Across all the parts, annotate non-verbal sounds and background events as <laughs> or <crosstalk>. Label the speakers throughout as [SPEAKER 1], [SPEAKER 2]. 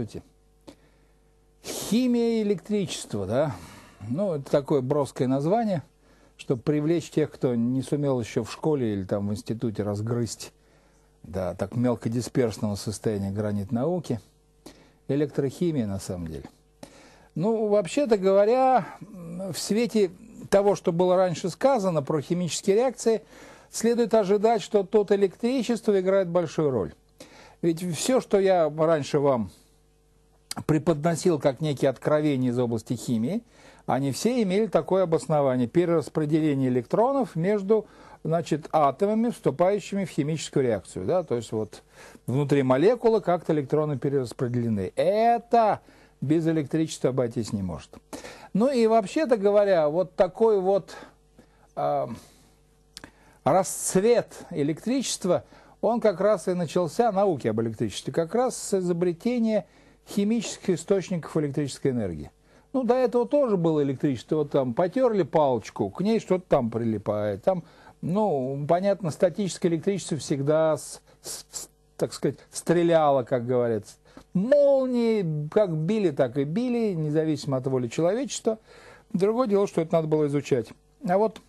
[SPEAKER 1] Здравствуйте. Химия и электричество, да? Ну, это такое броское название, чтобы привлечь тех, кто не сумел еще в школе или там в институте разгрызть да, так мелкодисперсного состояния гранит науки. Электрохимия, на самом деле. Ну, вообще-то говоря, в свете того, что было раньше сказано про химические реакции, следует ожидать, что тот электричество играет большую роль. Ведь все, что я раньше вам преподносил как некие откровения из области химии, они все имели такое обоснование. Перераспределение электронов между значит, атомами, вступающими в химическую реакцию. Да? То есть вот внутри молекулы как-то электроны перераспределены. Это без электричества обойтись не может. Ну и вообще-то говоря, вот такой вот э, расцвет электричества, он как раз и начался, науки об электричестве, как раз с изобретения химических источников электрической энергии. Ну, до этого тоже было электричество, вот там потерли палочку, к ней что-то там прилипает. Там, ну, понятно, статическое электричество всегда, с, с, так сказать, стреляло, как говорится. Молнии как били, так и били, независимо от воли человечества. Другое дело, что это надо было изучать. А вот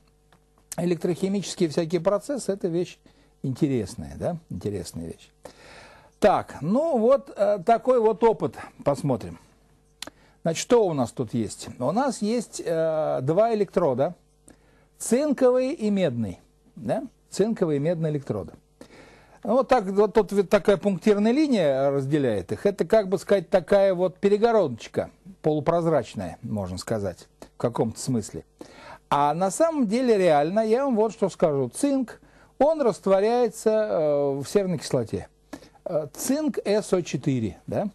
[SPEAKER 1] электрохимические всякие процессы – это вещь интересная, да, интересная вещь. Так, ну вот э, такой вот опыт посмотрим. Значит, что у нас тут есть? У нас есть э, два электрода, цинковый и медный. Да? Цинковый и медный электроды. Ну, вот, так, вот тут вот такая пунктирная линия разделяет их. Это, как бы сказать, такая вот перегородочка полупрозрачная, можно сказать, в каком-то смысле. А на самом деле реально, я вам вот что скажу. Цинк, он растворяется э, в серной кислоте цинк СО4, да?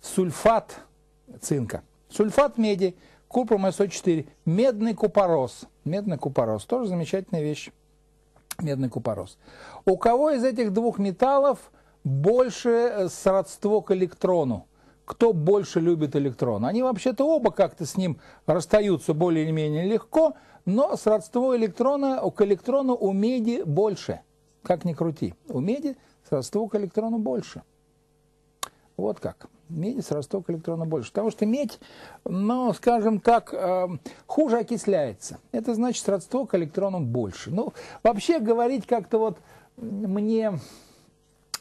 [SPEAKER 1] сульфат цинка, сульфат меди, купром СО4, медный купорос. Медный купорос, тоже замечательная вещь, медный купорос. У кого из этих двух металлов больше э, сродство к электрону? кто больше любит электрон. Они вообще-то оба как-то с ним расстаются более или менее легко, но сродство электрона к электрону у меди больше. Как ни крути, у меди росток электрона больше. Вот как. Медь с ростока электрона больше. Потому что медь, ну, скажем так, э, хуже окисляется. Это значит, родство к электронам больше. Ну, вообще говорить как-то вот мне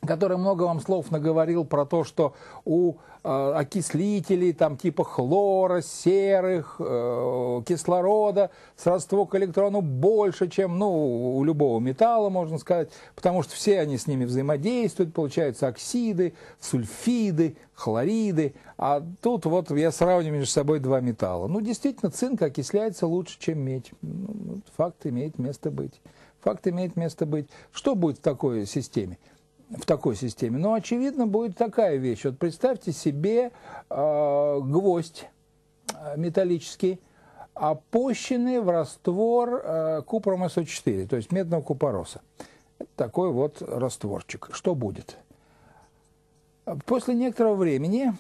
[SPEAKER 1] который много вам слов наговорил про то, что у э, окислителей, там типа хлора, серых, э, кислорода, сродство к электрону больше, чем ну, у любого металла, можно сказать, потому что все они с ними взаимодействуют, получаются оксиды, сульфиды, хлориды, а тут вот я сравниваю между собой два металла. Ну, действительно, цинк окисляется лучше, чем медь. Ну, факт имеет место быть. Факт имеет место быть. Что будет в такой системе? в такой системе. Но, очевидно, будет такая вещь. Вот представьте себе э, гвоздь э, металлический, опущенный в раствор э, купрома СО4, то есть медного купороса. Такой вот растворчик. Что будет? После некоторого времени,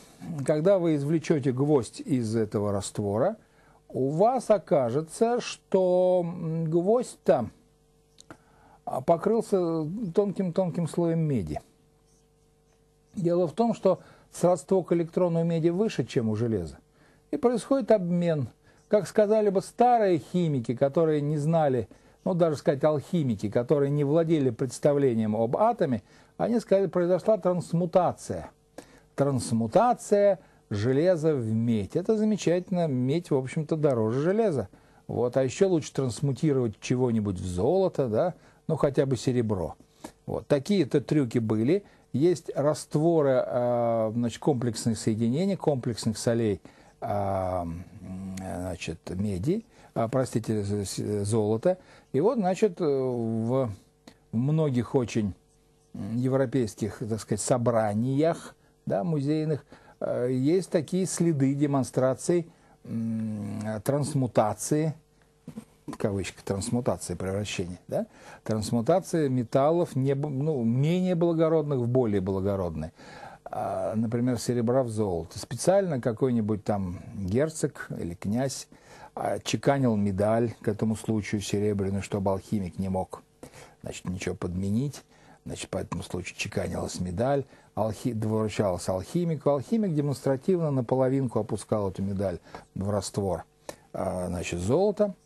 [SPEAKER 1] когда вы извлечете гвоздь из этого раствора, у вас окажется, что гвоздь там а покрылся тонким-тонким слоем меди. Дело в том, что сродство к электрону меди выше, чем у железа. И происходит обмен. Как сказали бы старые химики, которые не знали, ну даже сказать алхимики, которые не владели представлением об атоме, они сказали, произошла трансмутация. Трансмутация железа в медь. Это замечательно, медь, в общем-то, дороже железа. Вот, а еще лучше трансмутировать чего-нибудь в золото, да, ну хотя бы серебро. Вот. Такие-то трюки были. Есть растворы э, значит, комплексных соединений, комплексных солей э, значит, меди, э, простите, золота. И вот, значит, в многих очень европейских, так сказать, собраниях да, музейных есть такие следы демонстраций трансмутации в кавычках, трансмутации, превращения, да? трансмутации металлов не, ну, менее благородных в более благородные. А, например, серебра в золото. Специально какой-нибудь там герцог или князь а, чеканил медаль к этому случаю серебряную, чтобы алхимик не мог значит, ничего подменить. Значит, по этому случаю чеканилась медаль, алхи... вручалась алхимик Алхимик демонстративно наполовинку опускал эту медаль в раствор а, значит, золота –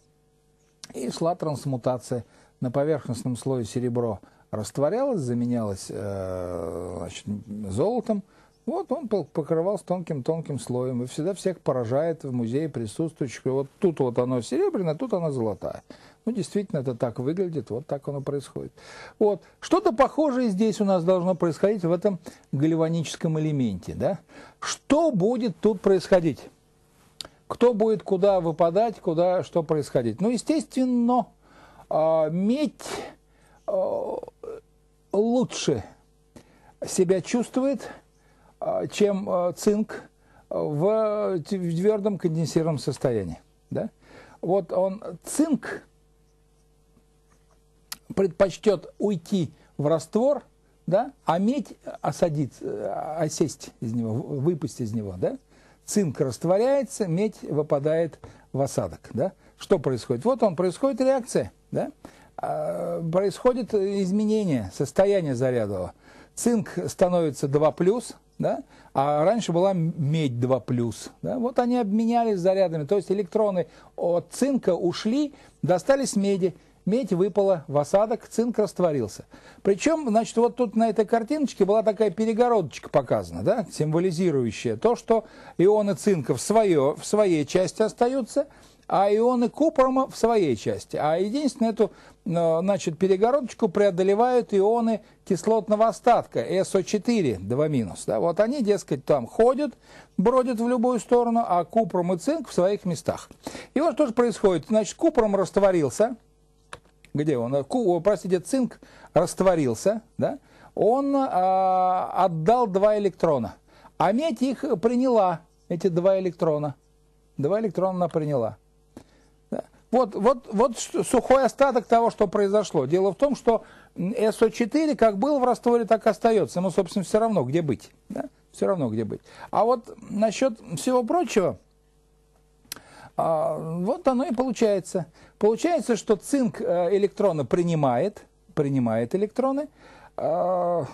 [SPEAKER 1] и шла трансмутация. На поверхностном слое серебро растворялось, заменялось э, значит, золотом. Вот он покрывался тонким-тонким слоем. И всегда всех поражает в музее присутствующих. вот тут вот оно серебряное, тут оно золотое. Ну, действительно, это так выглядит, вот так оно происходит. Вот. Что-то похожее здесь у нас должно происходить в этом гальваническом элементе. Да? Что будет тут происходить? кто будет куда выпадать, куда что происходить. Ну, естественно, а, медь а, лучше себя чувствует, а, чем цинк в твердом конденсированном состоянии. Да? Вот он, цинк предпочтет уйти в раствор, да, а медь осадить, осесть из него, выпасть из него, да цинк растворяется, медь выпадает в осадок. Да? Что происходит? Вот он, происходит реакция, да? А, происходит изменение состояния зарядового. Цинк становится 2+, да? а раньше была медь 2+. Да? Вот они обменялись зарядами, то есть электроны от цинка ушли, достались меди медь выпала в осадок, цинк растворился. Причем, значит, вот тут на этой картиночке была такая перегородочка показана, да, символизирующая то, что ионы цинка в, свое, в своей части остаются, а ионы купрума в своей части. А единственное, эту э, значит, перегородочку преодолевают ионы кислотного остатка, СО4, 2-. Да? Вот они, дескать, там ходят, бродят в любую сторону, а купрум и цинк в своих местах. И вот что же происходит. Значит, купрум растворился, где он, э, простите, цинк растворился, да, он а, отдал два электрона. А медь их приняла, эти два электрона. Два электрона она приняла. Да. Вот, вот, вот сухой остаток того, что произошло. Дело в том, что СО4 как был в растворе, так и остается. Ему, собственно, все равно, где быть. Да? Все равно, где быть. А вот насчет всего прочего – а, вот оно и получается. Получается, что цинк э, электроны принимает, принимает электроны, а,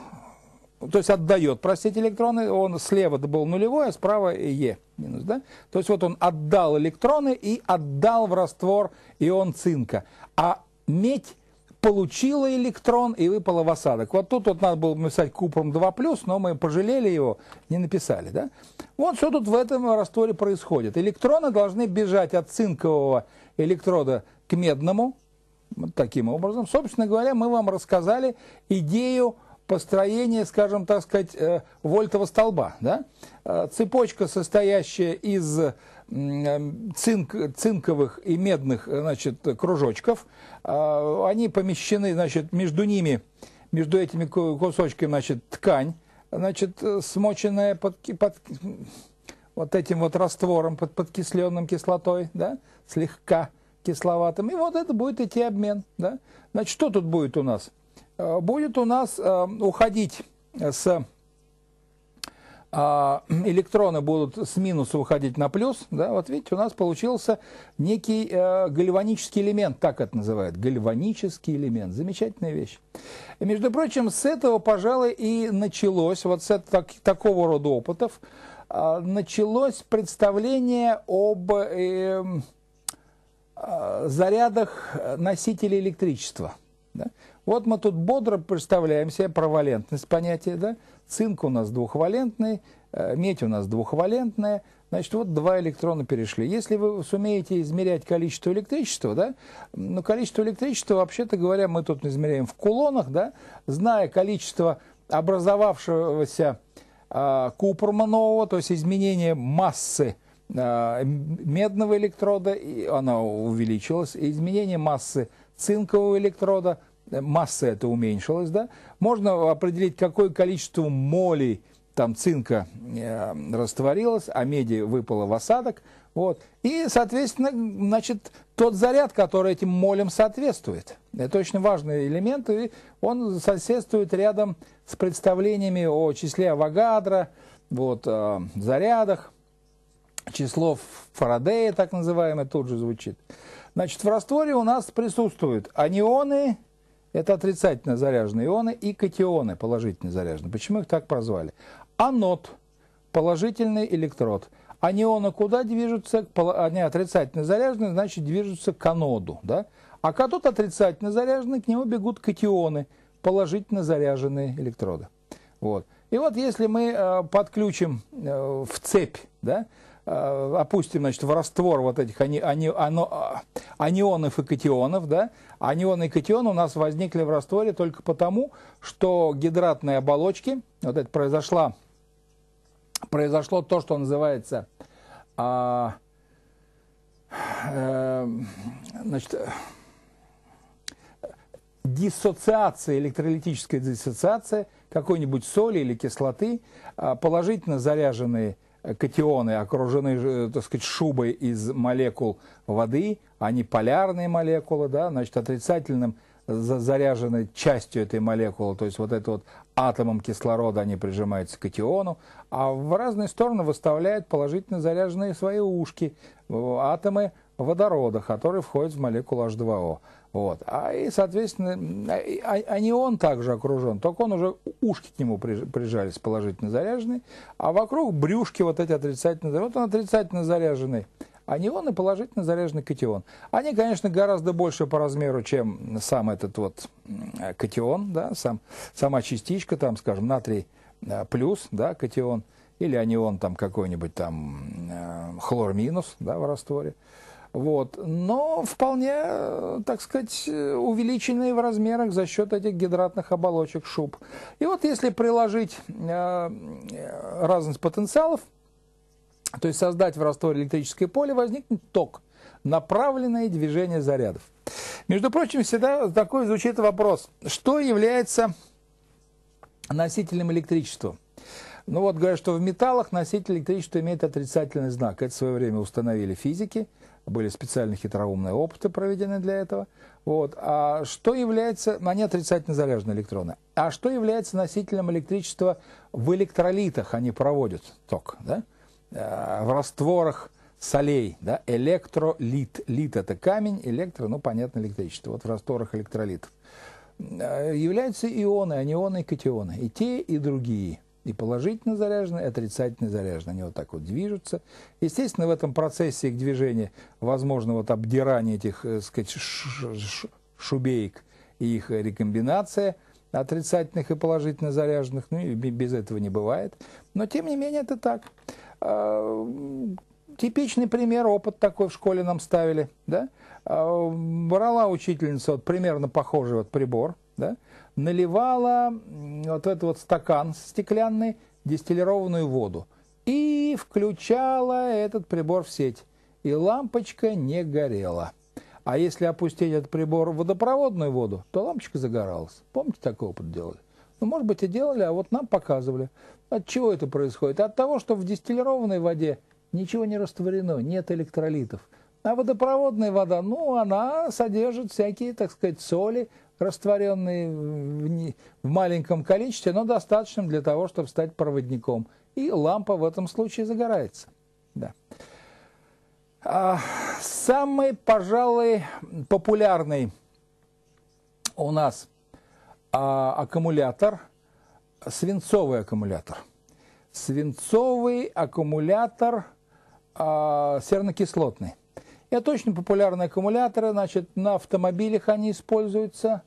[SPEAKER 1] то есть отдает, простите, электроны. Он слева был нулевой, а справа Е минус, да? То есть вот он отдал электроны и отдал в раствор ион цинка. А медь получила электрон и выпала в осадок. Вот тут вот надо было написать купром 2+, но мы пожалели его, не написали. Да? Вот что тут в этом растворе происходит. Электроны должны бежать от цинкового электрода к медному. Вот таким образом. Собственно говоря, мы вам рассказали идею построения, скажем так сказать, э, вольтового столба. Да? Э, цепочка, состоящая из цинк, цинковых и медных значит, кружочков. А, они помещены, значит, между ними, между этими кусочками, значит, ткань, значит, смоченная под, под вот этим вот раствором, под подкисленным кислотой, да, слегка кисловатым. И вот это будет идти обмен, да. Значит, что тут будет у нас? А, будет у нас а, уходить с а, электроны будут с минуса выходить на плюс, да, вот видите, у нас получился некий э, гальванический элемент, так это называют, гальванический элемент, замечательная вещь. И, между прочим, с этого, пожалуй, и началось, вот с этого, так, такого рода опытов, э, началось представление об э, э, зарядах носителей электричества. Да? Вот мы тут бодро представляем себе провалентность понятия, да? Цинк у нас двухвалентный, э, медь у нас двухвалентная, значит, вот два электрона перешли. Если вы сумеете измерять количество электричества, да, ну, количество электричества, вообще-то говоря, мы тут измеряем в кулонах, да, зная количество образовавшегося э, а, купорма нового, то есть изменение массы э, медного электрода, и она увеличилась, и изменение массы цинкового электрода – масса эта уменьшилась, да, можно определить, какое количество молей там цинка э, растворилось, а меди выпало в осадок, вот. И, соответственно, значит, тот заряд, который этим молям соответствует. Это очень важный элемент, и он соседствует рядом с представлениями о числе Авогадра, вот, э, зарядах, число Фарадея, так называемое, тут же звучит. Значит, в растворе у нас присутствуют анионы, это отрицательно заряженные ионы и катионы положительно заряженные. Почему их так прозвали? Анод – положительный электрод. Анионы куда движутся? Они отрицательно заряженные, значит, движутся к аноду. Да? А катод отрицательно заряженный, к нему бегут катионы, положительно заряженные электроды. Вот. И вот если мы э, подключим э, в цепь, да, Э, опустим, значит, в раствор вот этих они, они, ано, а, анионов и катионов, да, анионы и катионы у нас возникли в растворе только потому, что гидратные оболочки, вот это произошло, произошло то, что называется, а, э, значит, диссоциация, электролитическая диссоциация какой-нибудь соли или кислоты, а, положительно заряженные катионы окружены, так сказать, шубой из молекул воды, они полярные молекулы, да, значит, отрицательным заряжены частью этой молекулы, то есть вот это вот атомом кислорода они прижимаются к катиону, а в разные стороны выставляют положительно заряженные свои ушки. Атомы водорода, который входит в молекулу H2O. Вот. А, и, соответственно, анион а, а также окружен, только он уже ушки к нему прижались положительно заряженные, а вокруг брюшки вот эти отрицательно заряженные. Вот он отрицательно заряженный анион и положительно заряженный катион. Они, конечно, гораздо больше по размеру, чем сам этот вот э, катион, да, сам, сама частичка, там, скажем, натрий э, плюс, да, катион, или анион там какой-нибудь там э, хлор минус, да, в растворе. Вот. Но вполне, э, так сказать, увеличенные в размерах за счет этих гидратных оболочек шуб. И вот если приложить э, э, разность потенциалов, то есть создать в растворе электрическое поле, возникнет ток, направленное движение зарядов. Между прочим, всегда такой звучит вопрос, что является носителем электричества? Ну вот говорят, что в металлах носитель электричества имеет отрицательный знак. Это в свое время установили физики – были специальные хитроумные опыты проведены для этого. Вот. А что является, ну, они отрицательно заряжены электроны, а что является носителем электричества в электролитах, они проводят ток, да? Э, в растворах солей, да? электролит, лит это камень, электро, ну понятно, электричество, вот в растворах электролитов. Э, являются ионы, анионы и катионы, и те, и другие – и положительно заряженные, и отрицательно заряженные, Они вот так вот движутся. Естественно, в этом процессе их движения, возможно, вот обдирание этих, э, так сказать, шубеек и их рекомбинация отрицательных и положительно заряженных, ну и без этого не бывает. Но, тем не менее, это так. А, типичный пример, опыт такой в школе нам ставили, да? А, брала учительница вот примерно похожий вот прибор, да? наливала вот этот вот стакан стеклянный дистиллированную воду и включала этот прибор в сеть. И лампочка не горела. А если опустить этот прибор в водопроводную воду, то лампочка загоралась. Помните, такой опыт делали? Ну, может быть, и делали, а вот нам показывали. От чего это происходит? От того, что в дистиллированной воде ничего не растворено, нет электролитов. А водопроводная вода, ну, она содержит всякие, так сказать, соли, растворенный в, не, в маленьком количестве, но достаточным для того, чтобы стать проводником. И лампа в этом случае загорается. Да. А, самый, пожалуй, популярный у нас а, аккумулятор – свинцовый аккумулятор. Свинцовый аккумулятор а, сернокислотный. Это очень популярные аккумуляторы, значит, на автомобилях они используются,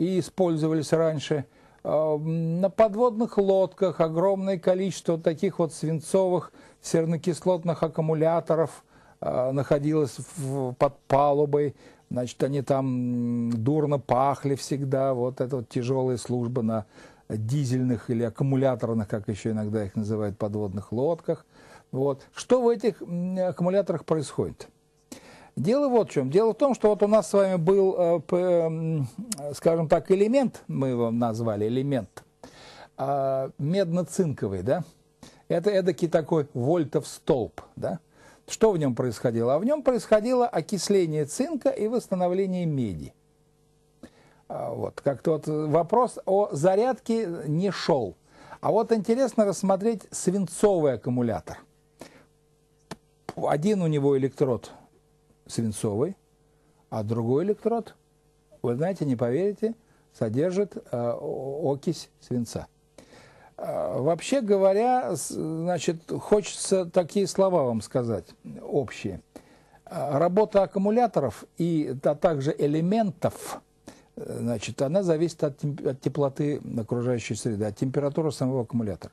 [SPEAKER 1] и использовались раньше. А, на подводных лодках огромное количество таких вот свинцовых сернокислотных аккумуляторов а, находилось под палубой. Значит, они там дурно пахли всегда. Вот эта вот тяжелая служба на дизельных или аккумуляторных, как еще иногда их называют, подводных лодках. Вот. Что в этих аккумуляторах происходит? Дело вот в чем. Дело в том, что вот у нас с вами был, э, эм, скажем так, элемент, мы его назвали элемент, а, медно-цинковый, да? Это эдакий такой вольтов столб, да? Что в нем происходило? А в нем происходило окисление цинка и восстановление меди. А, вот, как-то вот вопрос о зарядке не шел. А вот интересно рассмотреть свинцовый аккумулятор. Один у него электрод свинцовый, а другой электрод, вы знаете, не поверите, содержит э, окись свинца. Э, вообще говоря, значит, хочется такие слова вам сказать общие. Э, работа аккумуляторов и а также элементов, э, значит, она зависит от, от теплоты окружающей среды, от температуры самого аккумулятора.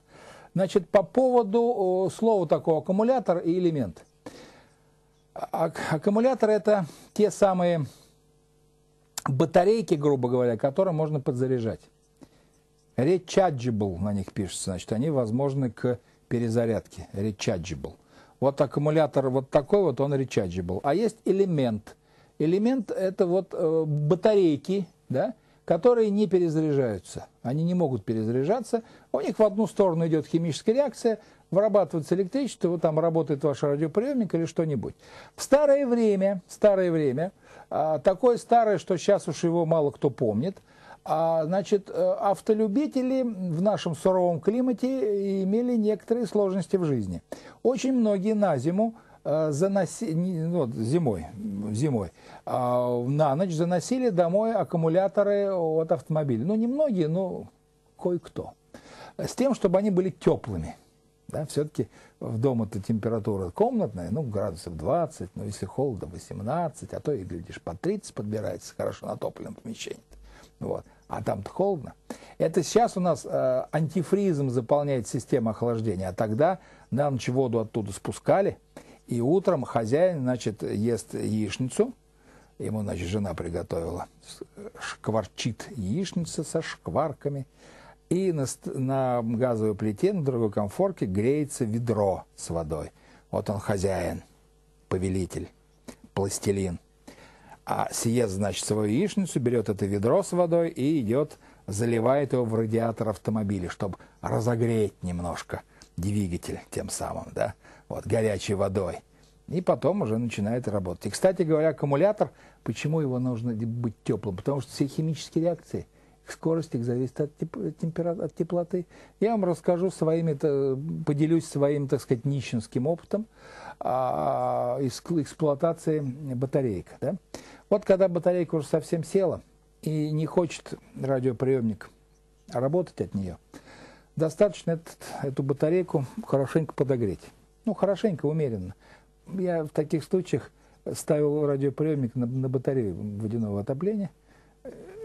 [SPEAKER 1] Значит, по поводу слова такого аккумулятор и элемент – а, а аккумуляторы это те самые батарейки, грубо говоря, которые можно подзаряжать. Rechargeable на них пишется, значит, они возможны к перезарядке. Rechargeable. Вот аккумулятор вот такой вот, он rechargeable. А есть элемент. Элемент это вот э, батарейки, да, которые не перезаряжаются. Они не могут перезаряжаться. У них в одну сторону идет химическая реакция, вырабатывается электричество, там работает ваш радиоприемник или что-нибудь. В старое время, старое время, а, такое старое, что сейчас уж его мало кто помнит, а, значит, э, автолюбители в нашем суровом климате имели некоторые сложности в жизни. Очень многие на зиму э, заноси, ну, зимой, зимой а, на ночь заносили домой аккумуляторы от автомобиля. Ну, не многие, но кое-кто. С тем, чтобы они были теплыми. Да, все-таки в дом то температура комнатная, ну, градусов 20, но ну, если холодно, 18, а то и, глядишь, по 30 подбирается, хорошо натопленном помещении. Вот. А там-то холодно. Это сейчас у нас э, антифризом заполняет система охлаждения, а тогда на ночь воду оттуда спускали, и утром хозяин, значит, ест яичницу, ему, значит, жена приготовила, э, шкварчит яичница со шкварками, и на, на газовой плите, на другой комфорке греется ведро с водой. Вот он хозяин, повелитель, пластилин. А съест, значит, свою яичницу, берет это ведро с водой и идет, заливает его в радиатор автомобиля, чтобы разогреть немножко двигатель тем самым, да, вот, горячей водой. И потом уже начинает работать. И, кстати говоря, аккумулятор, почему его нужно быть теплым? Потому что все химические реакции – скорость их зависит от, температуры, от теплоты. Я вам расскажу своими, э, поделюсь своим, так сказать, нищенским опытом а, эксплуатации батарейка. Да? Вот когда батарейка уже совсем села и не хочет радиоприемник работать от нее, достаточно этот, эту батарейку хорошенько подогреть. Ну, хорошенько, умеренно. Я в таких случаях ставил радиоприемник на, на батарею водяного отопления –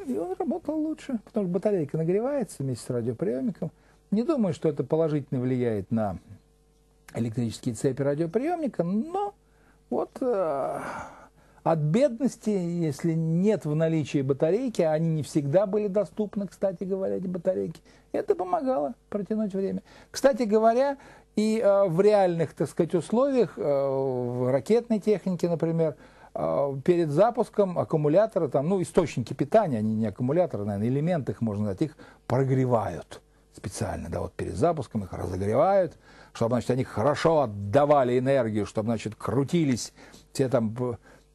[SPEAKER 1] и он работал лучше, потому что батарейка нагревается вместе с радиоприемником. Не думаю, что это положительно влияет на электрические цепи радиоприемника, но вот э, от бедности, если нет в наличии батарейки, они не всегда были доступны, кстати говоря, эти батарейки, это помогало протянуть время. Кстати говоря, и э, в реальных, так сказать, условиях, э, в ракетной технике, например, а, перед запуском аккумуляторы, там, ну, источники питания, они не аккумуляторы, наверное, элементы их, можно назвать их прогревают специально, да, вот перед запуском их разогревают, чтобы, значит, они хорошо отдавали энергию, чтобы, значит, крутились все там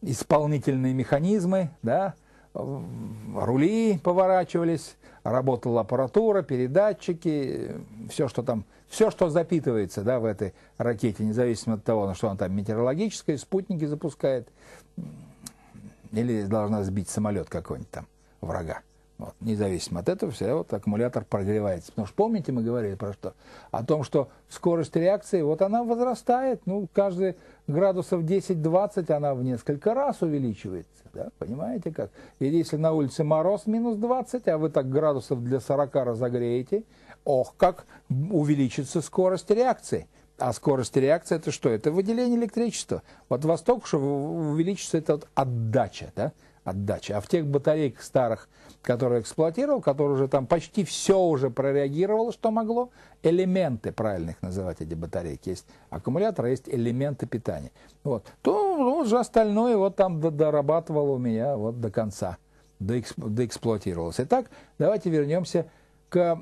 [SPEAKER 1] исполнительные механизмы, да, рули поворачивались, работала аппаратура, передатчики, все, что там все, что запитывается да, в этой ракете, независимо от того, на что она там метеорологическая, спутники запускает, или должна сбить самолет какой-нибудь там врага. Вот, независимо от этого, все, вот аккумулятор прогревается. Потому что помните, мы говорили про что? О том, что скорость реакции, вот она возрастает, ну, каждый градусов 10-20 она в несколько раз увеличивается, да, понимаете как? И если на улице мороз минус 20, а вы так градусов для 40 разогреете, ох, как увеличится скорость реакции. А скорость реакции это что? Это выделение электричества. Вот восток, столько же увеличится эта вот отдача, да? отдача. А в тех батарейках старых, которые эксплуатировал, которые уже там почти все уже прореагировало, что могло, элементы, правильно их называть, эти батарейки, есть аккумулятор, а есть элементы питания. Вот. То уже ну, остальное вот там дорабатывало у меня вот до конца, доэксплуатировалось. Итак, давайте вернемся к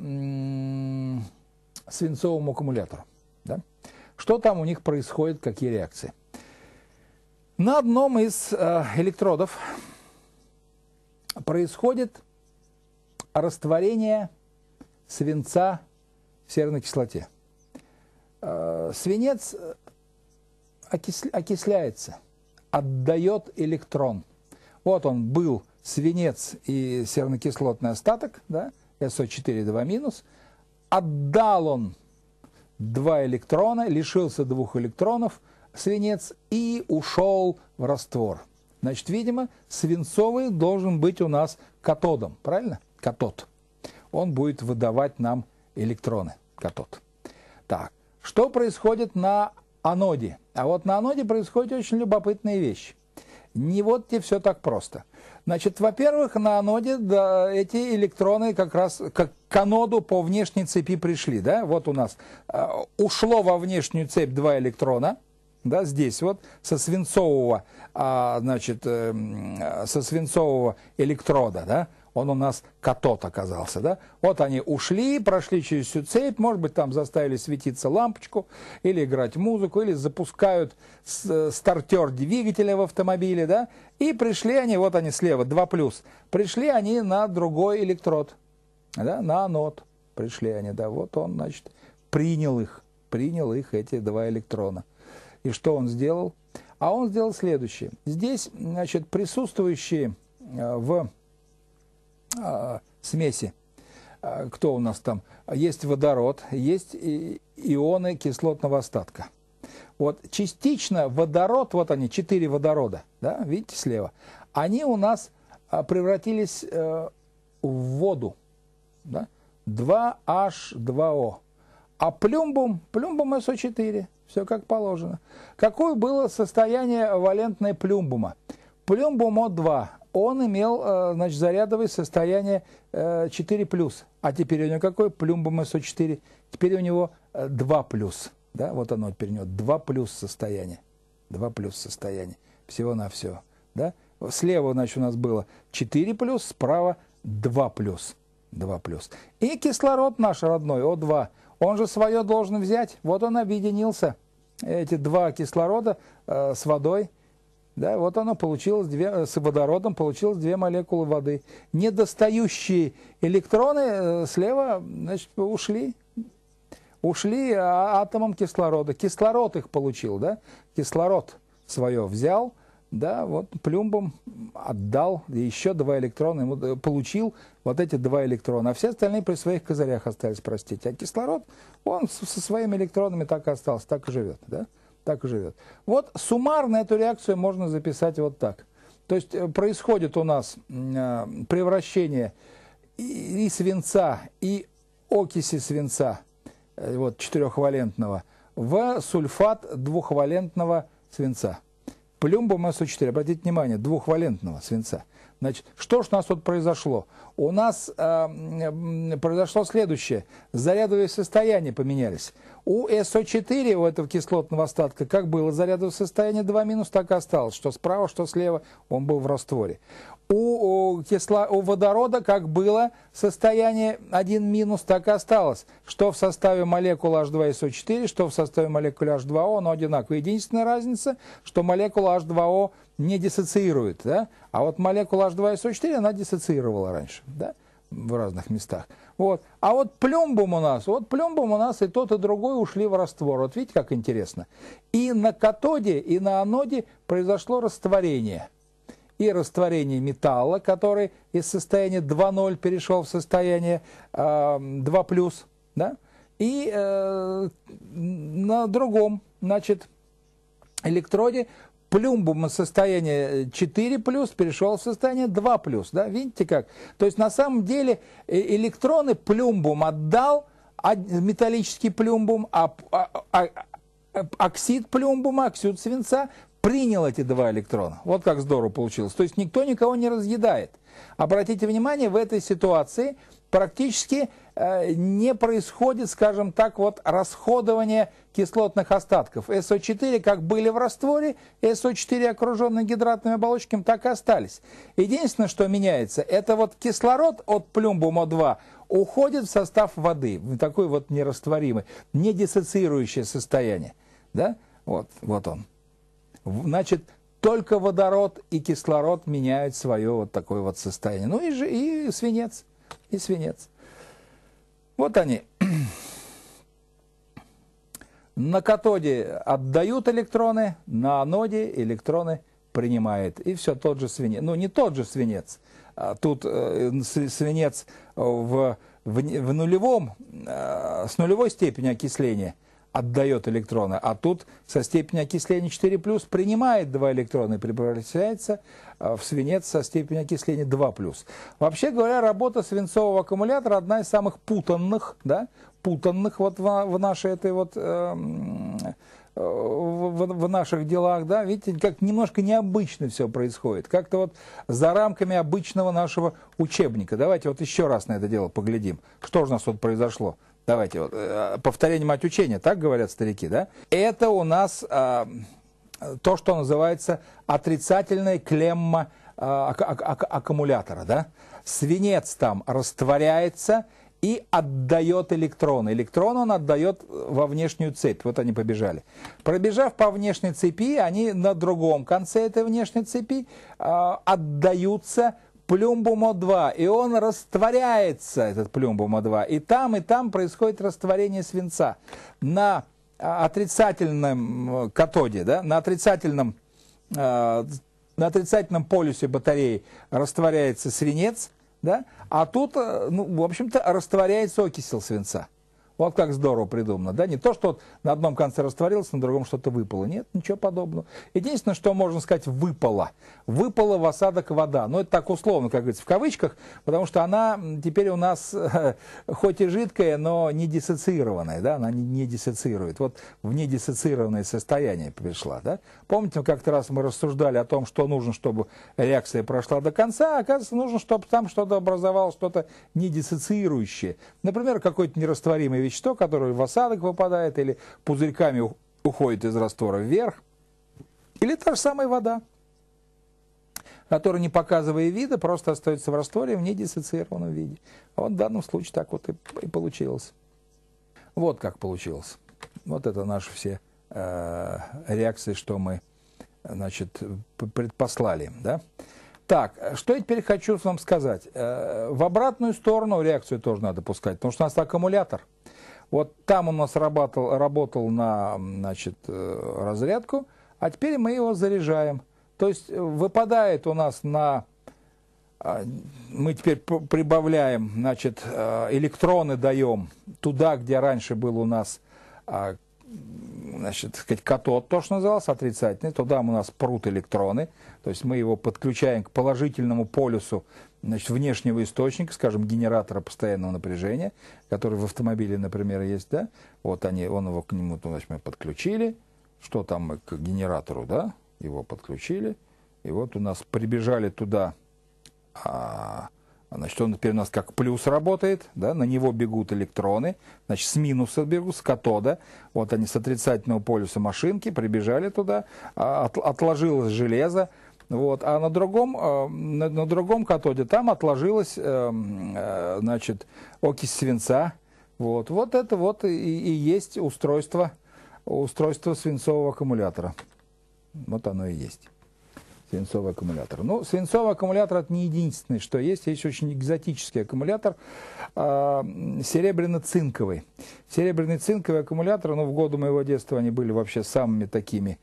[SPEAKER 1] свинцовому аккумулятору. Да? Что там у них происходит, какие реакции? На одном из э, электродов происходит растворение свинца в серной кислоте. Э, свинец э, окисляется, отдает электрон. Вот он был свинец и сернокислотный остаток, да, SO4-2 минус, отдал он два электрона, лишился двух электронов, свинец, и ушел в раствор. Значит, видимо, свинцовый должен быть у нас катодом, правильно? Катод. Он будет выдавать нам электроны, катод. Так, что происходит на аноде? А вот на аноде происходит очень любопытная вещь. Не вот тебе все так просто – Значит, во-первых, на аноде да, эти электроны как раз как к аноду по внешней цепи пришли. Да? Вот у нас э, ушло во внешнюю цепь два электрона, да, здесь вот со свинцового, а, значит, эм, э, со свинцового электрода, да, он у нас катод оказался, да? Вот они ушли, прошли через всю цепь, может быть, там заставили светиться лампочку, или играть музыку, или запускают э, стартер двигателя в автомобиле, да? И пришли они, вот они слева, 2+, пришли они на другой электрод, да, на анод пришли они, да, вот он, значит, принял их, принял их, эти два электрона. И что он сделал? А он сделал следующее. Здесь, значит, присутствующие э, в а, смеси. А, кто у нас там? Есть водород, есть ионы кислотного остатка. Вот частично водород, вот они, четыре водорода, да, видите слева, они у нас а, превратились э, в воду. Да? 2H2O. А плюмбум, плюмбум СО4, все как положено. Какое было состояние валентной плюмбума? Плюмбум О2 он имел э, значит, зарядовое состояние 4 э, плюс. А теперь у него какой? Плюмбом СО4. Теперь у него 2 э, плюс. Да? Вот оно теперь у него 2 плюс состояние. 2 плюс состояние. Всего на все. Да? Слева, значит, у нас было 4 плюс, справа 2 плюс. 2 плюс. И кислород наш родной, О2. Он же свое должен взять. Вот он объединился. Эти два кислорода э, с водой да, вот оно получилось две, э, с водородом получилось две молекулы воды. Недостающие электроны э, слева значит, ушли. Ушли а атомом кислорода. Кислород их получил, да? Кислород свое взял, да, вот плюмбом отдал, еще два электрона ему э, получил, вот эти два электрона. А все остальные при своих козырях остались, простите. А кислород, он со своими электронами так и остался, так и живет, да? так и живет. Вот суммарно эту реакцию можно записать вот так. То есть э, происходит у нас э, превращение и свинца, и окиси свинца, э, вот, четырехвалентного, в сульфат двухвалентного свинца. Плюмбум СО4, обратите внимание, двухвалентного свинца. Значит, что ж у нас тут произошло? У нас э, произошло следующее. Зарядовые состояния поменялись. У СО4, у этого кислотного остатка, как было зарядовое состояние 2 минус, так и осталось. Что справа, что слева, он был в растворе. У, у, кисло, у водорода, как было состояние 1 минус, так и осталось. Что в составе молекулы H2SO4, что в составе молекулы H2O, оно ну, одинаково. Единственная разница, что молекула H2O не диссоциирует. Да? А вот молекула H2SO4, она диссоциировала раньше. Да? в разных местах. Вот. А вот плюмбум у нас, вот плюмбум у нас и тот, и другой ушли в раствор. Вот видите, как интересно. И на катоде, и на аноде произошло растворение. И растворение металла, который из состояния 2,0 перешел в состояние э, 2+, да? и э, на другом, значит, электроде плюмбум из состояния 4 э, плюс перешел в состояние 2 плюс. Да? Видите как? То есть на самом деле э, электроны плюмбум отдал, а металлический плюмбум, а, а, а, а, оксид плюмбума, оксид свинца принял эти два электрона. Вот как здорово получилось. То есть никто никого не разъедает. Обратите внимание, в этой ситуации практически Э, не происходит, скажем так, вот расходование кислотных остатков. СО4 как были в растворе, СО4 окруженные гидратными оболочками, так и остались. Единственное, что меняется, это вот кислород от плюмбума 2 уходит в состав воды, в такое вот нерастворимый, недиссоциирующее состояние. Да? Вот, вот он. Значит, только водород и кислород меняют свое вот такое вот состояние. Ну и, же, и свинец, и свинец. Вот они. <clears throat> На катоде отдают электроны, на аноде электроны принимает. И все тот же свинец. Ну, не тот же свинец. А тут э, свинец в, в, в нулевом, э, с нулевой степенью окисления – отдает электроны, а тут со степенью окисления 4+, принимает 2 электрона и превращается э, в свинец со степенью окисления 2+. Вообще говоря, работа свинцового аккумулятора одна из самых путанных, да, путанных вот в, в нашей этой вот... Э, э в, в наших делах, да, видите, как немножко необычно все происходит, как-то вот за рамками обычного нашего учебника. Давайте вот еще раз на это дело поглядим, что же у нас тут произошло. Давайте вот. Э, Повторение мать учения, так говорят старики, да? Это у нас а, то, что называется отрицательная клемма а, а, а, аккумулятора, да? Свинец там растворяется и отдает электрон. Электрон он отдает во внешнюю цепь. Вот они побежали. Пробежав по внешней цепи, они на другом конце этой внешней цепи э, отдаются плюмбумо 2, и он растворяется, этот плюмбумо 2, и там, и там происходит растворение свинца на а, отрицательном катоде, да, на отрицательном а, на отрицательном полюсе батареи растворяется свинец, да, а тут, э, ну, в общем-то, растворяется окисел свинца. Вот как здорово придумано, да? Не то, что вот на одном конце растворилось, на другом что-то выпало. Нет, ничего подобного. Единственное, что можно сказать, выпало. Выпала в осадок вода. Но ну, это так условно, как говорится, в кавычках, потому что она теперь у нас, <laughs> хоть и жидкая, но не диссоциированная, да? Она не, не диссоциирует. Вот в недиссоциированное состояние пришла, да? Помните, как-то раз мы рассуждали о том, что нужно, чтобы реакция прошла до конца, а оказывается, нужно, чтобы там что-то образовалось, что-то недиссоциирующее. Например, какой-то нерастворимый вещество, которое в осадок попадает или пузырьками уходит из раствора вверх. Или та же самая вода, которая, не показывая вида, просто остается в растворе в недиссоциированном виде. А вот в данном случае так вот и, и получилось. Вот как получилось. Вот это наши все э, реакции, что мы значит, предпослали. Да? Так, что я теперь хочу вам сказать. Э, в обратную сторону реакцию тоже надо пускать, потому что у нас аккумулятор – вот там он у нас работал, работал на значит, э, разрядку, а теперь мы его заряжаем. То есть э, выпадает у нас на... А, мы теперь прибавляем, значит, э, электроны даем туда, где раньше был у нас а, значит, катод то, что назывался отрицательный, то там у нас прут электроны, то есть мы его подключаем к положительному полюсу значит, внешнего источника, скажем, генератора постоянного напряжения, который в автомобиле, например, есть, да, вот они, он его к нему, значит, мы подключили, что там мы к генератору, да, его подключили, и вот у нас прибежали туда а, а значит, он теперь у нас как плюс работает, да, на него бегут электроны, значит, с минуса бегут, с катода. Вот они с отрицательного полюса машинки прибежали туда, а, от, отложилось железо, вот, а на другом, а, на, на другом катоде там отложилась, эм, э, значит, окись свинца. Вот, вот это вот и, и есть устройство, устройство свинцового аккумулятора. Вот оно и есть свинцовый аккумулятор. Ну, свинцовый аккумулятор это не единственный, что есть. Есть очень экзотический аккумулятор, э, серебряно-цинковый. Серебряный цинковый аккумулятор, ну, в годы моего детства они были вообще самыми такими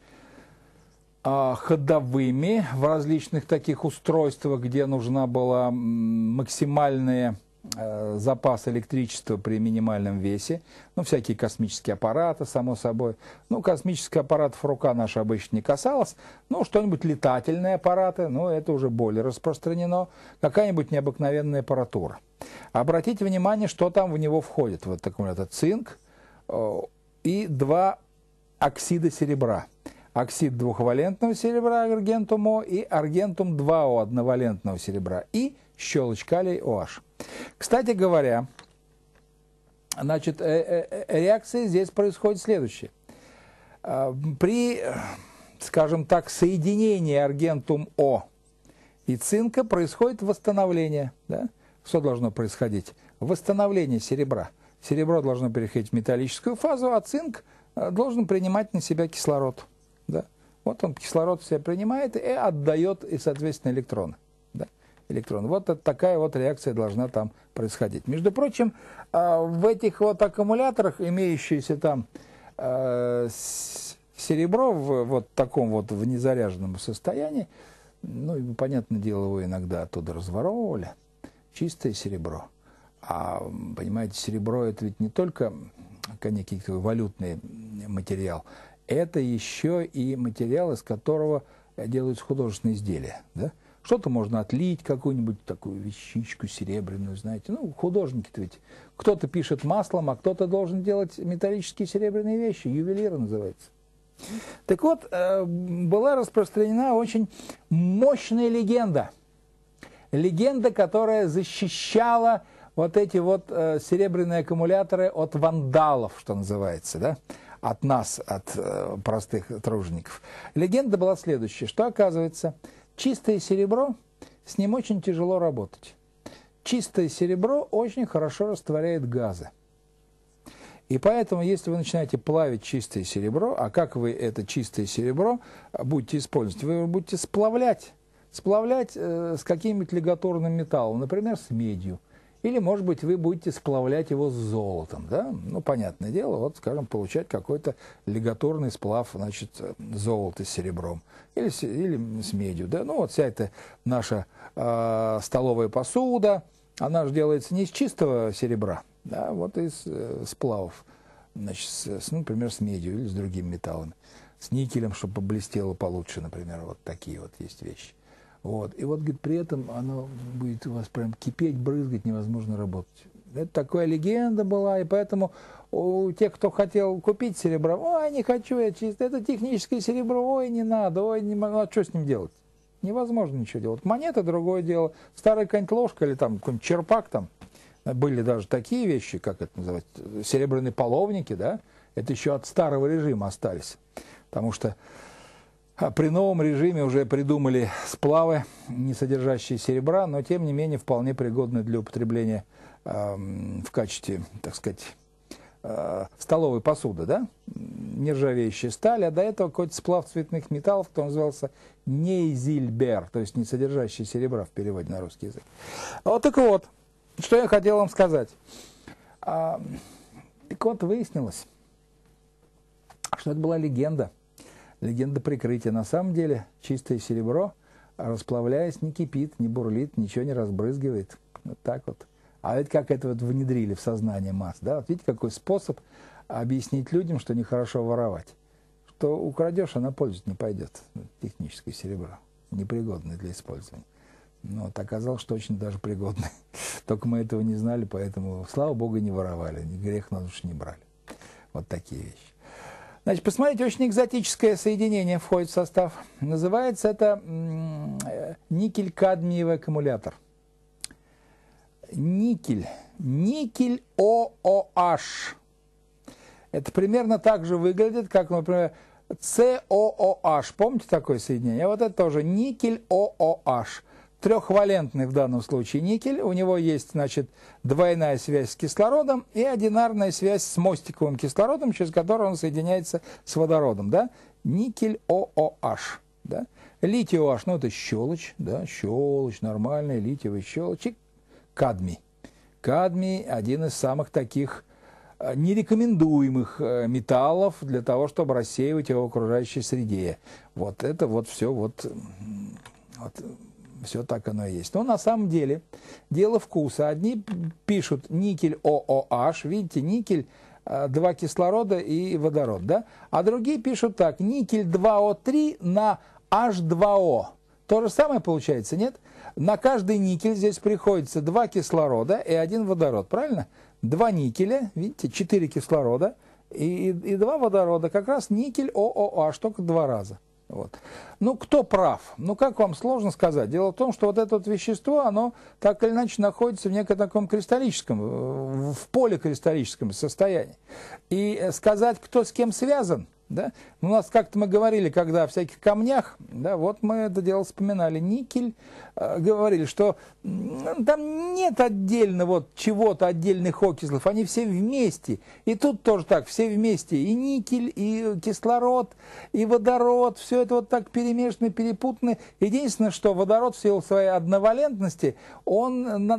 [SPEAKER 1] э, ходовыми в различных таких устройствах, где нужна была максимальная Э, запас электричества при минимальном весе, ну, всякие космические аппараты, само собой. Ну, космический аппарат в рука наша обычно не касалась, ну, что-нибудь летательные аппараты, ну, это уже более распространено, какая-нибудь необыкновенная аппаратура. Обратите внимание, что там в него входит. Вот такой это цинк э, и два оксида серебра. Оксид двухвалентного серебра аргентум О и аргентум 2 О одновалентного серебра и щелочь калий OH. Кстати говоря, значит, э, э, э, реакция здесь происходит следующее. А, при, скажем так, соединении аргентум О и цинка происходит восстановление. Да? Что должно происходить? Восстановление серебра. Серебро должно переходить в металлическую фазу, а цинк должен принимать на себя кислород. Да? Вот он кислород себя принимает и отдает, и, соответственно, электроны электрон. Вот такая вот реакция должна там происходить. Между прочим, а, в этих вот аккумуляторах, имеющиеся там а, серебро в вот таком вот в незаряженном состоянии, ну, понятное дело, его иногда оттуда разворовывали, чистое серебро. А, понимаете, серебро это ведь не только некий валютный материал, это еще и материал, из которого делаются художественные изделия, да? Что-то можно отлить, какую-нибудь такую вещичку серебряную, знаете. Ну, художники-то ведь. Кто-то пишет маслом, а кто-то должен делать металлические серебряные вещи. Ювелиры называется. Так вот, э, была распространена очень мощная легенда. Легенда, которая защищала вот эти вот э, серебряные аккумуляторы от вандалов, что называется, да? от нас, от э, простых тружеников. Легенда была следующая, что оказывается – Чистое серебро, с ним очень тяжело работать. Чистое серебро очень хорошо растворяет газы. И поэтому, если вы начинаете плавить чистое серебро, а как вы это чистое серебро будете использовать? Вы будете сплавлять. Сплавлять э, с каким-нибудь лигатурным металлом, например, с медью – или, может быть, вы будете сплавлять его с золотом, да? Ну, понятное дело, вот, скажем, получать какой-то лигаторный сплав, значит, золота с серебром. Или, или с медью, да? Ну, вот вся эта наша э, столовая посуда, она же делается не из чистого серебра, да, вот из э, сплавов, значит, с, ну, например, с медью или с другими металлами. С никелем, чтобы блестело получше, например, вот такие вот есть вещи. Вот. И вот, говорит, при этом оно будет у вас прям кипеть, брызгать, невозможно работать. Это такая легенда была, и поэтому у тех, кто хотел купить серебро, ой, не хочу я чисто, это техническое серебро, ой, не надо, ой, не могу, ну, а что с ним делать? Невозможно ничего делать. Монета – другое дело, старая какая-нибудь ложка или там какой-нибудь черпак там, были даже такие вещи, как это называть, серебряные половники, да, это еще от старого режима остались, потому что а при новом режиме уже придумали сплавы, не содержащие серебра, но тем не менее вполне пригодны для употребления э, в качестве, так сказать, э, столовой посуды, да? Нержавеющая сталь, а до этого какой-то сплав цветных металлов, кто назывался нейзильбер, то есть не содержащий серебра в переводе на русский язык. Вот так вот, что я хотел вам сказать. А, так вот, выяснилось, что это была легенда – легенда прикрытия. На самом деле чистое серебро, а расплавляясь, не кипит, не бурлит, ничего не разбрызгивает. Вот так вот. А ведь как это вот внедрили в сознание масс, да? Вот видите, какой способ объяснить людям, что нехорошо воровать. Что украдешь, она а пользоваться не пойдет. Ну, техническое серебро, непригодное для использования. Но вот оказалось, что очень даже пригодное. <laughs> Только мы этого не знали, поэтому, слава богу, не воровали. Грех на душу не брали. Вот такие вещи. Значит, посмотрите, очень экзотическое соединение входит в состав. Называется это э, никель-кадмиевый аккумулятор. Никель. Никель ООH. Это примерно так же выглядит, как, например, COOH. Помните такое соединение? Вот это тоже никель ООH трехвалентный в данном случае никель. У него есть, значит, двойная связь с кислородом и одинарная связь с мостиковым кислородом, через который он соединяется с водородом, да? Никель ООH, да? Литий OH, ну это щелочь, да, щелочь, нормальная литиевая щелочь. И кадмий. Кадмий один из самых таких э, нерекомендуемых э, металлов для того, чтобы рассеивать его в окружающей среде. Вот это вот все вот, вот все так оно и есть. Но на самом деле дело вкуса. Одни пишут никель ООН, видите, никель э, два кислорода и водород, да? А другие пишут так, никель 2О3 на H2O. То же самое получается, нет? На каждый никель здесь приходится два кислорода и один водород, правильно? Два никеля, видите, четыре кислорода и, и, и два водорода. Как раз никель ООН, только два раза. Вот. Ну, кто прав? Ну, как вам сложно сказать? Дело в том, что вот это вот вещество, оно так или иначе находится в неком таком кристаллическом, э, в поле кристаллическом состоянии. И э, сказать, кто с кем связан, да? Ну, у нас как-то мы говорили, когда о всяких камнях, да, вот мы это дело вспоминали, никель, Э, говорили, что там нет отдельно вот чего-то отдельных окислов, они все вместе. И тут тоже так, все вместе. И никель, и кислород, и водород, все это вот так перемешано, перепутано. Единственное, что водород в силу своей одновалентности, он на,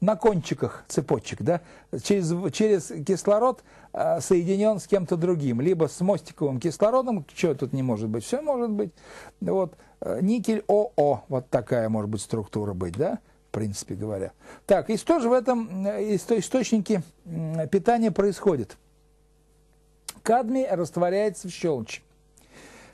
[SPEAKER 1] на кончиках цепочек, да, через, через кислород э, соединен с кем-то другим, либо с мостиковым кислородом, чего тут не может быть, все может быть. Вот. Э, никель ОО. Вот такая может быть структура быть, да? В принципе говоря. Так, и что же в этом э, источнике питания происходит? Кадмий растворяется в щелочи.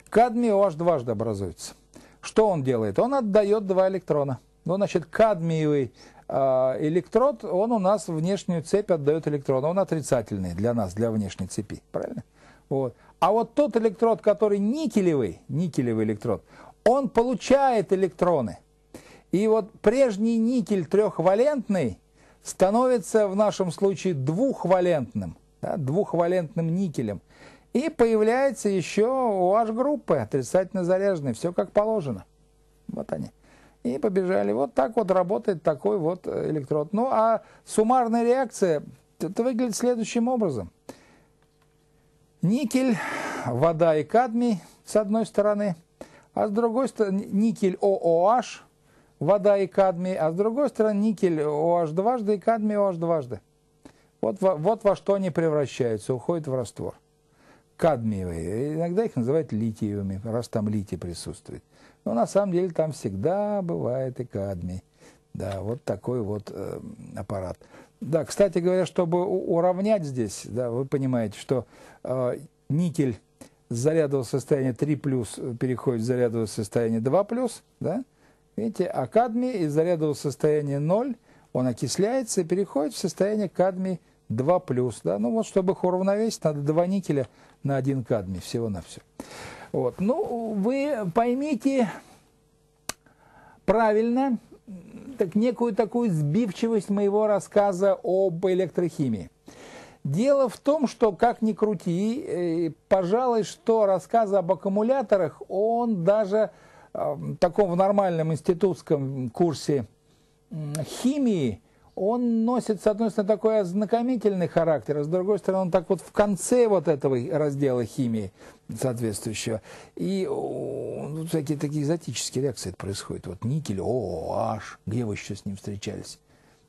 [SPEAKER 1] Кадмий OH дважды образуется. Что он делает? Он отдает два электрона. Ну, значит, кадмиевый э, электрод, он у нас внешнюю цепь отдает электрон. Он отрицательный для нас, для внешней цепи. Правильно? Вот. А вот тот электрод, который никелевый, никелевый электрод, он получает электроны. И вот прежний никель трехвалентный становится в нашем случае двухвалентным, да, двухвалентным никелем. И появляется еще у OH-группы, отрицательно заряженные, все как положено. Вот они. И побежали. Вот так вот работает такой вот э, электрод. Ну, а суммарная реакция это выглядит следующим образом. Никель, вода и кадмий с одной стороны – а с другой стороны никель ООH, вода и кадмий, а с другой стороны никель ОH дважды и кадмий ОH дважды. Вот вот во что они превращаются, уходят в раствор. Кадмиевые, иногда их называют литиевыми, раз там литий присутствует. Но на самом деле там всегда бывает и кадмий. Да, вот такой вот э, аппарат. Да, кстати говоря, чтобы уравнять здесь, да, вы понимаете, что э, никель с зарядового состояния 3 плюс э, переходит в зарядовое состояние 2 плюс, да? Видите, а кадмий из зарядового состояния 0, он окисляется и переходит в состояние кадмий 2 плюс, да? Ну вот, чтобы их уравновесить, надо 2 никеля на 1 кадмий, всего на все. Вот, ну, вы поймите правильно, так некую такую сбивчивость моего рассказа об электрохимии. Дело в том, что, как ни крути, э, пожалуй, что рассказы об аккумуляторах, он даже в эм, таком в нормальном институтском курсе химии, он носит, с одной стороны, такой ознакомительный характер, а с другой стороны, он так вот в конце вот этого раздела химии соответствующего. И ну, всякие такие экзотические реакции происходят. Вот никель, о, аж где вы еще с ним встречались?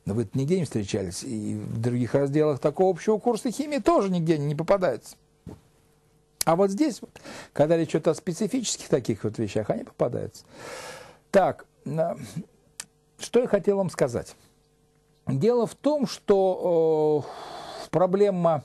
[SPEAKER 1] Но вы нигде не встречались. И в других разделах такого общего курса химии тоже нигде не попадается. А вот здесь, вот, когда речь идет о специфических таких вот вещах, они попадаются. Так, что я хотел вам сказать. Дело в том, что э, проблема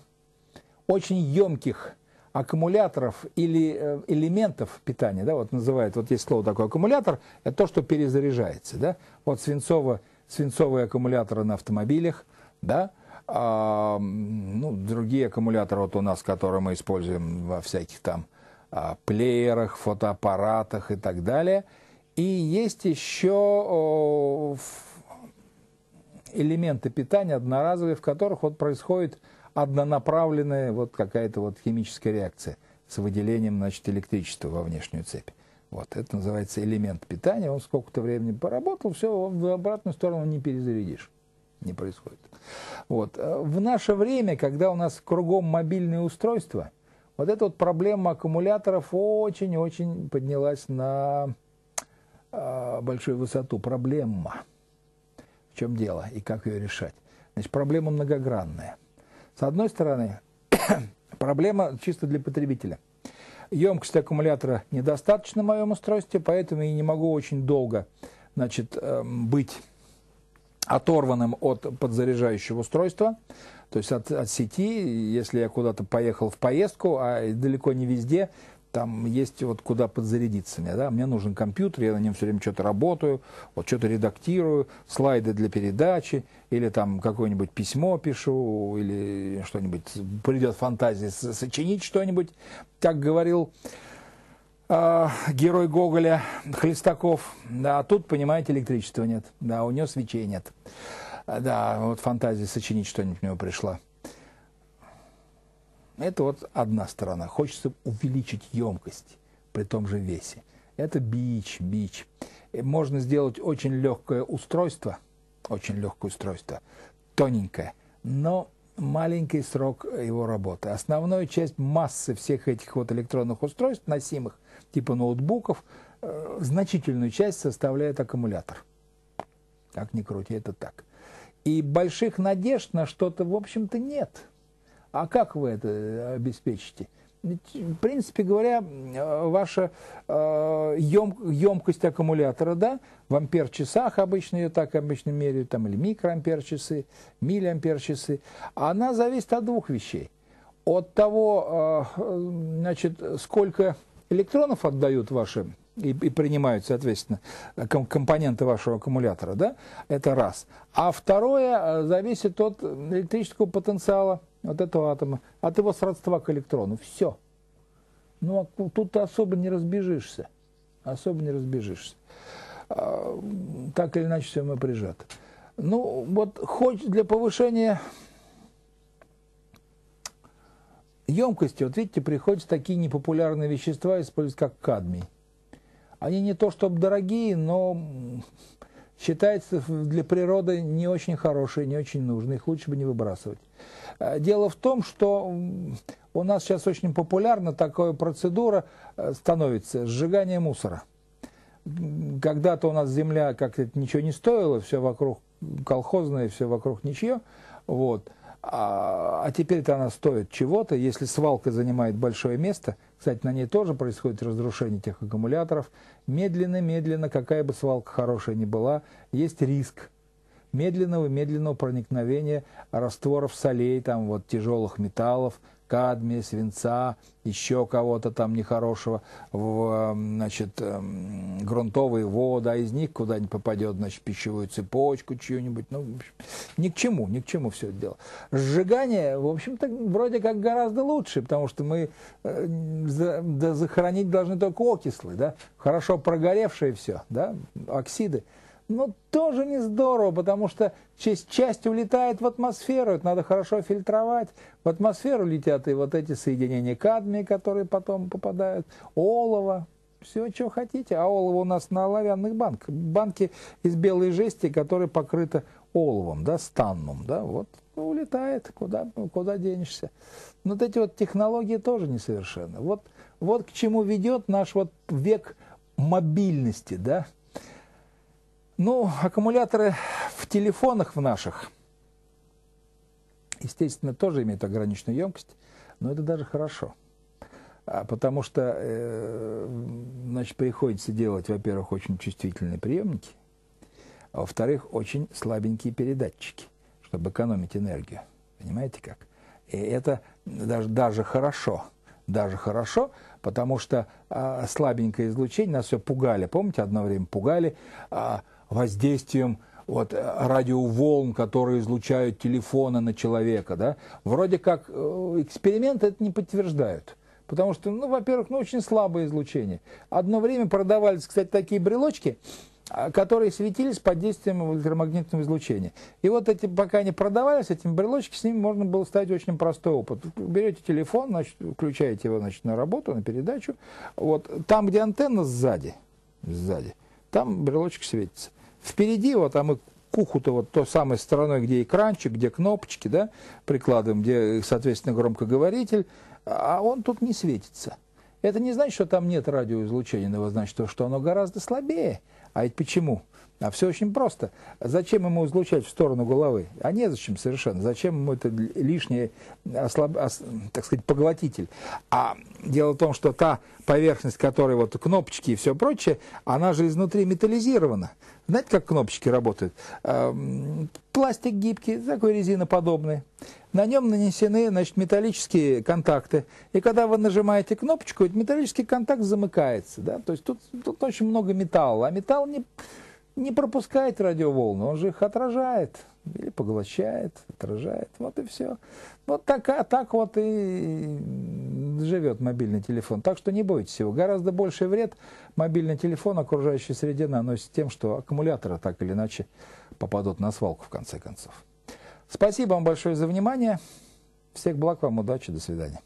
[SPEAKER 1] очень емких аккумуляторов или э, элементов питания, да, вот называют, вот есть слово такое аккумулятор, это то, что перезаряжается, да, вот свинцово свинцовые аккумуляторы на автомобилях, да, а, ну, другие аккумуляторы вот у нас, которые мы используем во всяких там а, плеерах, фотоаппаратах и так далее. И есть еще о, элементы питания одноразовые, в которых вот происходит однонаправленная вот какая-то вот химическая реакция с выделением значит, электричества во внешнюю цепь. Вот, это называется элемент питания, он сколько-то времени поработал, все, в обратную сторону не перезарядишь, не происходит. Вот. Э, в наше время, когда у нас кругом мобильные устройства, вот эта вот проблема аккумуляторов очень-очень поднялась на э, большую высоту. Проблема. В чем дело и как ее решать? Значит, проблема многогранная. С одной стороны, <coughs> проблема чисто для потребителя – емкость аккумулятора недостаточна в моем устройстве, поэтому я не могу очень долго значит, эм, быть оторванным от подзаряжающего устройства, то есть от, от сети, если я куда-то поехал в поездку, а далеко не везде там есть вот куда подзарядиться мне, да, мне нужен компьютер, я на нем все время что-то работаю, вот что-то редактирую, слайды для передачи, или там какое-нибудь письмо пишу, или что-нибудь, придет фантазия сочинить что-нибудь, так говорил э, герой Гоголя Хлестаков, да, а тут, понимаете, электричества нет, да, у него свечей нет, да, вот фантазия сочинить что-нибудь у него пришла. Это вот одна сторона. Хочется увеличить емкость при том же весе. Это бич, бич. Можно сделать очень легкое устройство, очень легкое устройство, тоненькое, но маленький срок его работы. Основная часть массы всех этих вот электронных устройств, носимых, типа ноутбуков, э, значительную часть составляет аккумулятор. Как ни крути, это так. И больших надежд на что-то, в общем-то, нет. А как вы это э, обеспечите? в принципе говоря, э, ваша э, емкость аккумулятора, да, в ампер-часах обычно ее так обычно меряют, там, или микроампер-часы, миллиампер-часы, она зависит от двух вещей. От того, значит, сколько электронов отдают ваши и, и принимают, соответственно, компоненты вашего аккумулятора, да, это раз. А второе э, зависит от электрического потенциала вот этого атома, от его сродства к электрону. Все. Ну, а тут ты особо не разбежишься. Особо не разбежишься. А, так или иначе, все мы прижаты. Ну, вот хоть для повышения емкости, вот видите, приходится такие непопулярные вещества использовать, как кадмий. Они не то чтобы дорогие, но считается для природы не очень хорошие, не очень нужные, их лучше бы не выбрасывать. Э, дело в том, что у нас сейчас очень популярна такая процедура э, становится сжигание мусора. Когда-то у нас земля как-то ничего не стоила, все вокруг колхозное, все вокруг ничье. Вот. А, а теперь-то она стоит чего-то, если свалка занимает большое место. Кстати, на ней тоже происходит разрушение тех аккумуляторов. Медленно-медленно, какая бы свалка хорошая ни была, есть риск медленного-медленного проникновения растворов солей, там вот тяжелых металлов – кадмия, свинца, еще кого-то там нехорошего в значит, эм, грунтовые воды, а из них куда-нибудь попадет значит, пищевую цепочку чью-нибудь. Ну, ни к чему, ни к чему все это дело. Сжигание, в общем-то, вроде как гораздо лучше, потому что мы э, да, захоронить должны только окислы, да? хорошо прогоревшие все, да? оксиды. Ну тоже не здорово, потому что часть, часть улетает в атмосферу, это надо хорошо фильтровать. В атмосферу летят и вот эти соединения кадмия, которые потом попадают, олово, все, что хотите. А олово у нас на оловянных банках. Банки из белой жести, которые покрыты оловом, да, станном, да, вот ну, улетает, куда, куда денешься. Но вот эти вот технологии тоже несовершенны. Вот, вот к чему ведет наш вот век мобильности, да, ну, аккумуляторы в телефонах в наших, естественно, тоже имеют ограниченную емкость, но это даже хорошо. А, потому что, э, значит, приходится делать, во-первых, очень чувствительные приемники, а во-вторых, очень слабенькие передатчики, чтобы экономить энергию. Понимаете как? И это даже, даже хорошо. Даже хорошо, потому что а, слабенькое излучение, нас все пугали. Помните, одно время пугали, а, воздействием вот, э, радиоволн, которые излучают телефоны на человека. Да? Вроде как э, эксперименты это не подтверждают. Потому что, ну, во-первых, ну, очень слабое излучение. Одно время продавались, кстати, такие брелочки, а, которые светились под действием электромагнитного излучения. И вот эти, пока они продавались, эти брелочки, с ними можно было ставить очень простой опыт. Берете телефон, значит, включаете его значит, на работу, на передачу. Вот там, где антенна сзади, сзади, там брелочек светится. Впереди вот, а мы к уху-то вот той самой стороной, где экранчик, где кнопочки, да, прикладываем, где, соответственно, громкоговоритель, а он тут не светится. Это не значит, что там нет радиоизлучения, но это значит, что оно гораздо слабее. А ведь почему? А все очень просто. Зачем ему излучать в сторону головы? А незачем совершенно. Зачем ему это лишнее ослаб, ос, так сказать, поглотитель? А дело в том, что та поверхность, которой вот кнопочки и все прочее, она же изнутри металлизирована. Знаете, как кнопочки работают? Эм, пластик гибкий, такой резиноподобный. На нем нанесены значит, металлические контакты. И когда вы нажимаете кнопочку, металлический контакт замыкается. Да? То есть тут, тут очень много металла. А металл не не пропускает радиоволны, он же их отражает или поглощает, отражает, вот и все. Вот так, а так вот и живет мобильный телефон. Так что не бойтесь его. Гораздо больший вред мобильный телефон окружающей среде наносит тем, что аккумуляторы так или иначе попадут на свалку в конце концов. Спасибо вам большое за внимание. Всех благ вам, удачи, до свидания.